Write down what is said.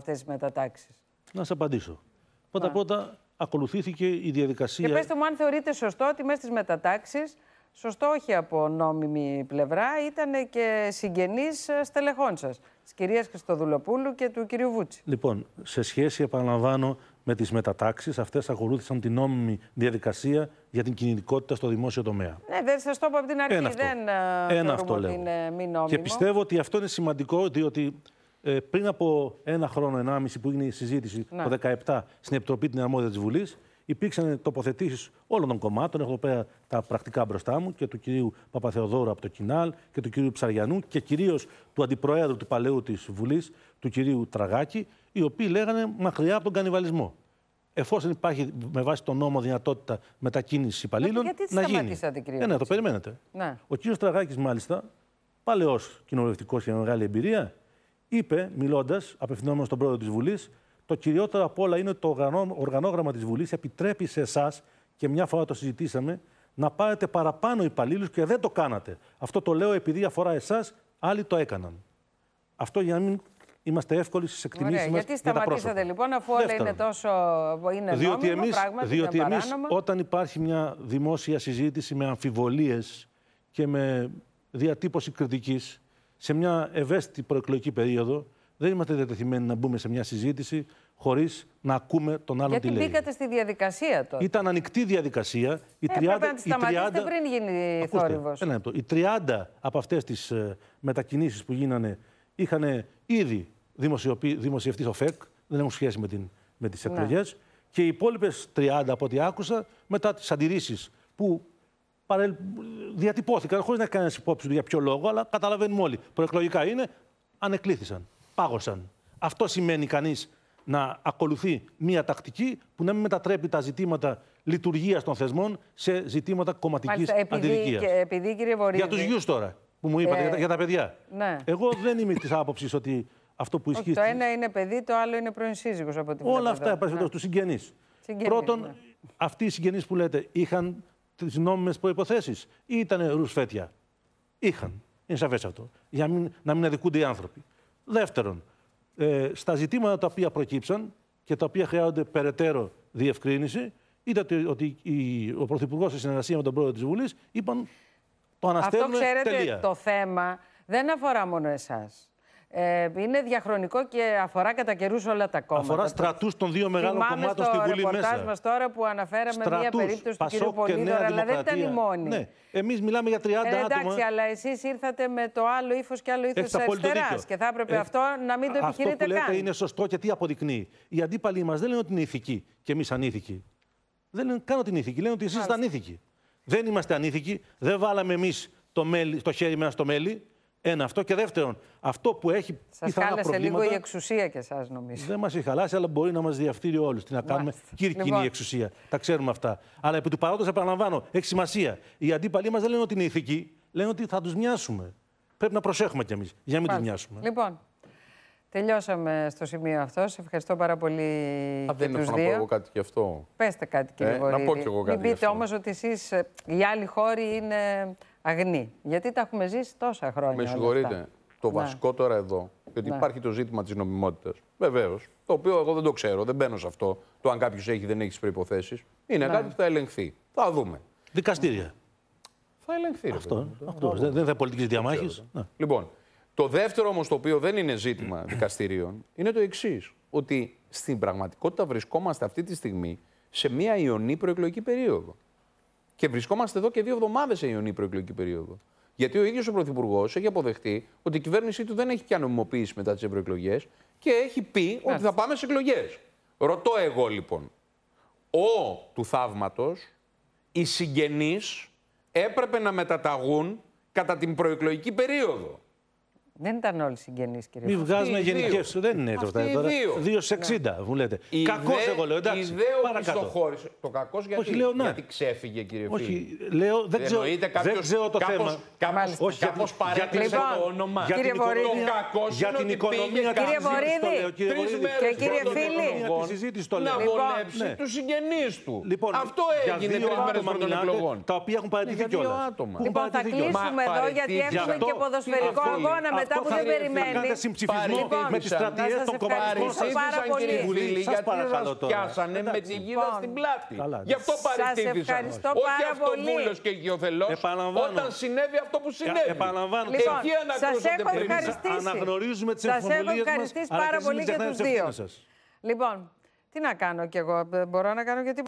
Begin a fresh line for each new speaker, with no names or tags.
αυτέ τι μετατάξει.
Να σα απαντήσω. απ' όλα ακολουθήθηκε η διαδικασία. Και πετε
μου, αν θεωρείτε σωστό ότι μέσα στις μετατάξεις, σωστό όχι από νόμιμη πλευρά, ήταν και συγγενείς ε, στελεχών σας, της κυρίας Χριστοδουλοπούλου και του κυρίου Βούτση.
Λοιπόν, σε σχέση, επαναλαμβάνω, με τις μετατάξεις, αυτές ακολούθησαν την νόμιμη διαδικασία για την κινητικότητα στο δημόσιο τομέα.
Ναι, δεν σας το είπα από την αρχή. δεν αυτό. Ένα αυτό ε, Είναι μη Και πιστεύω
ότι αυτό είναι σημαντικό, διότι ε, πριν από ένα χρόνο, ενάμιση που έγινε η συζήτηση, ναι. το 2017, στην Επιτροπή την Αρμόδια της Βουλής, υπήρξαν τοποθετήσεις όλων των κομμάτων. Έχω πέρα τα πρακτικά μπροστά μου και του κυρίου Παπαθεοδόρου από το Κινάλ και του κυρίου Ψαριανού και κυρίως του αντιπροέδρου του παλαιού της Βουλής, του κυρίου Τραγάκη, οι οποίοι λέγανε μακριά από τον κανιβαλισμό. Εφόσον υπάρχει με βάση τον νόμο δυνατότητα μετακίνησης υπαλλήλων. Γιατί να γίνει. ε, ναι, το περιμένετε. Ναι. Ο κύριος Τραγάκης, μάλιστα, παλαιός κοινοβουλευτικός και μεγάλη εμπειρία, είπε, μιλώντας, απευθυνόμενος στον πρόεδρο της Βουλής, το κυριότερο απ' όλα είναι ότι το οργανόγραμμα της Βουλής επιτρέπει σε εσάς, και μια φορά το συζητήσαμε, να πάρετε παραπάνω υπαλλήλους και δεν το κάνατε. Αυτό το λέω επειδή αφορά εσάς, άλλοι το έκαναν. Αυτό για να μην είμαστε εύκολοι στις εκτιμήσεις μας. Γιατί σταματήσατε
λοιπόν, αφού όλα είναι τόσο. είναι διότι νόμιμο, εμείς, διότι εμεί, όταν
υπάρχει μια δημόσια συζήτηση με αμφιβολίες και με διατύπωση κριτικής, σε μια ευαίσθητη προεκλογική περίοδο δεν είμαστε διατεθειμένοι να μπούμε σε μια συζήτηση χωρίς να ακούμε τον άλλο Γιατί τι λέει. Γιατί
μπήκατε στη διαδικασία τότε.
Ήταν ανοιχτή διαδικασία. Οι 30, ε, πρέπει να τη σταματήσετε 30... πριν
γίνει θόρυβος. Ένα
λεπτό. Οι 30 από αυτές τις ε, μετακινήσεις που γίνανε είχαν ήδη δημοσιοποιη... δημοσιευτεί στο ΦΕΚ. Δεν έχουν σχέση με, την... με τις ναι. εκλογές. Και οι υπόλοιπες 30 από ό,τι άκουσα μετά τις αντιρρήσεις που διατυπώθηκαν χωρίς να έχει κανένας υπόψη του για ποιο λόγο, αλλά καταλαβαίνουμε όλοι. Προεκλογικά είναι, ανεκλήθησαν, πάγωσαν. Αυτό σημαίνει κανείς να ακολουθεί μία τακτική που να μην μετατρέπει τα ζητήματα λειτουργίας των θεσμών σε ζητήματα κομματικής αντιδικία. Για τους γιους τώρα, που μου είπατε, ε, για, τα, παιδιά. Ναι. Εγώ δεν είμαι της άποψης ότι αυτό που ισχύει. Όχι, το ένα είναι παιδί, το άλλο είναι πρώην σύζυγος την Όλα αυτά, ναι. τους συγγενείς. Πρώτον, ναι. αυτοί οι συγγενείς που λέτε είχαν τις νόμιμες προποθέσει ή ήταν ρουσφέτια. Είχαν. Είναι σαφές αυτό. Για μην, να μην αδικούνται οι άνθρωποι. Δεύτερον, ε, στα ζητήματα τα οποία προκύψαν και τα οποία χρειάζονται περαιτέρω διευκρίνηση, είδατε ότι ο Πρωθυπουργός σε συνεργασία με τον πρόεδρο της Βουλής είπαν το αναστέλνουμε. Αυτό ξέρετε, το
θέμα δεν αφορά μόνο εσάς. Ε, είναι διαχρονικό και αφορά κατά καιρούς
όλα τα κόμματα. Αφορά στρατούς των δύο μεγάλων Θυμάμαι κομμάτων στην Βουλή μέσα. Θυμάμαι μας
τώρα που αναφέραμε στρατούς, μία περίπτωση του κύριου Πολίδωρα, αλλά δεν ήταν η μόνη. Ναι.
Εμείς μιλάμε για 30 ε, εντάξει, άτομα. Εντάξει, αλλά
εσείς ήρθατε με το άλλο ύφος και άλλο ύφο αριστερά. και θα έπρεπε ε, αυτό να μην το επιχειρείτε καν. Αυτό που λέτε είναι
σωστό και τι αποδεικνύει. Οι αντίπαλοι μας δεν λένε ότι είναι ηθικοί και εμείς ανήθικοι. Δεν λένε καν ότι είναι ηθικοί, λένε ότι εσείς ήταν ανήθικοι. Δεν είμαστε ανήθικοι, δεν βάλαμε εμείς το, το χέρι μέσα στο μέλι, ένα αυτό. Και δεύτερον, αυτό που έχει σας πιθανά χάλασε προβλήματα... λίγο η εξουσία και εσάς, νομίζω. Δεν μας έχει χαλάσει, αλλά μπορεί να μας διαφθείρει όλους. Τι να κάνουμε. Κύρκινη λοιπόν. η εξουσία. Τα ξέρουμε αυτά. Αλλά επί του παρόντος, επαναλαμβάνω, έχει σημασία. Οι αντίπαλοι μας δεν λένε ότι είναι ηθικοί, λένε ότι θα τους μοιάσουμε. Πρέπει να προσέχουμε κι εμείς για να μην τους μοιάσουμε.
Λοιπόν, τελειώσαμε στο σημείο αυτό. Σε ευχαριστώ πάρα πολύ. Α, δεν να πω εγώ
κάτι γι' αυτό.
Πέστε κάτι, κύριε ε, Να πω κι εγώ κάτι. Μην πείτε όμως ότι εσείς ε, οι άλλοι χώροι είναι αγνή. Γιατί τα έχουμε ζήσει τόσα χρόνια. Με συγχωρείτε. Το ναι. βασικό
τώρα εδώ, γιατί ναι. υπάρχει το ζήτημα της νομιμότητας. Βεβαίως. Το οποίο εγώ δεν το ξέρω, δεν μπαίνω σε αυτό. Το αν κάποιος έχει δεν έχεις τι προποθέσει. Είναι ναι. κάτι που θα ελεγχθεί. Θα δούμε. Δικαστήρια. Θα ελεγχθεί. Αυτό. αυτό. Δεν, θα θα πολιτικής διαμάχη. Λοιπόν, το δεύτερο όμως το οποίο δεν είναι ζήτημα δικαστηρίων είναι το εξής. Ότι στην πραγματικότητα βρισκόμαστε αυτή τη στιγμή σε μια ιονή προεκλογική περίοδο. Και βρισκόμαστε εδώ και δύο εβδομάδες σε ιονή προεκλογική περίοδο. Γιατί ο ίδιος ο Πρωθυπουργός έχει αποδεχτεί ότι η κυβέρνησή του δεν έχει πια νομιμοποίηση μετά τις ευρωεκλογές και έχει πει ότι θα πάμε σε εκλογές. Ρωτώ εγώ λοιπόν, ο του θαύματος, οι συγγενείς έπρεπε να μεταταγούν κατά την προεκλογική περίοδο.
Δεν ήταν όλοι συγγενείς, κύριε Μην βγάζουμε σου. Δεν είναι αυτά τώρα. Δύο
σε 60, ναι. μου λέτε. Κακό εγώ λέω. Εντάξει. Παρακάτω. Χώρισε. Το κακός γιατί, Όχι, λέω, ναι. γιατί ξέφυγε, κύριε Φίλη. Όχι, λέω, δεν, ξέρω, κάποιος, δεν ξέρω το θέμα. Κάπως, Όχι, κάπως παρέκλεισε λοιπόν, το όνομα. Για Βορύδη, για την οικονομία κύριε Βορύδη, και κύριε Φίλη, να βολέψει τους συγγενείς λοιπόν, του. Αυτό έγινε τρεις μέρες πριν των εκλογών. Τα οποία έχουν παρατηθεί κιόλα. Λοιπόν, θα κλείσουμε εδώ γιατί έχουμε και ποδοσφαιρικό αγώνα με μετά που δεν περιμένει. Να κάνετε συμψηφισμό λοιπόν, με τις στρατιές των κομμάτων σα. Πάρα πολύ. Βουλή, σας παρακαλώ τώρα. Λοιπόν, με τη γίδα λοιπόν. στην πλάτη. Γι' αυτό παρετήθησαν. Όχι αυτοβούλο και γεωθελό. Όταν συνέβη αυτό που συνέβη. Επαναλαμβάνω. Εκεί ευχαριστήσει. Αναγνωρίζουμε τις εμφανίσει μα. Σα έχω ευχαριστήσει πάρα πολύ για τους δύο.
Λοιπόν, τι να κάνω κι εγώ, μπορώ να κάνω γιατί.